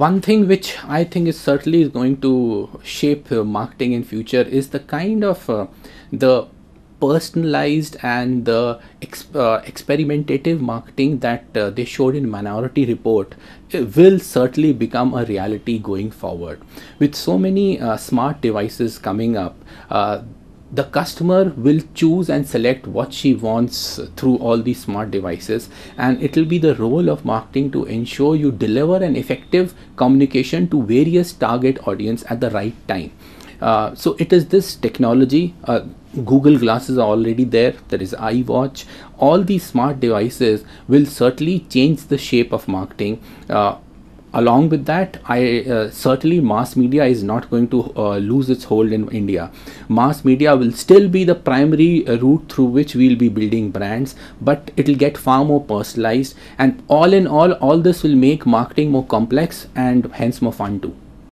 one thing which I think is certainly is going to shape uh, marketing in future is the kind of uh, the personalized and the uh, experimentative marketing that uh, they showed in minority report will certainly become a reality going forward with so many uh, smart devices coming up uh, the customer will choose and select what she wants through all these smart devices and it will be the role of marketing to ensure you deliver an effective communication to various target audience at the right time uh, so it is this technology uh, google glasses are already there there is iwatch all these smart devices will certainly change the shape of marketing uh, along with that i uh, certainly mass media is not going to uh, lose its hold in india mass media will still be the primary uh, route through which we'll be building brands but it'll get far more personalized and all in all all this will make marketing more complex and hence more fun too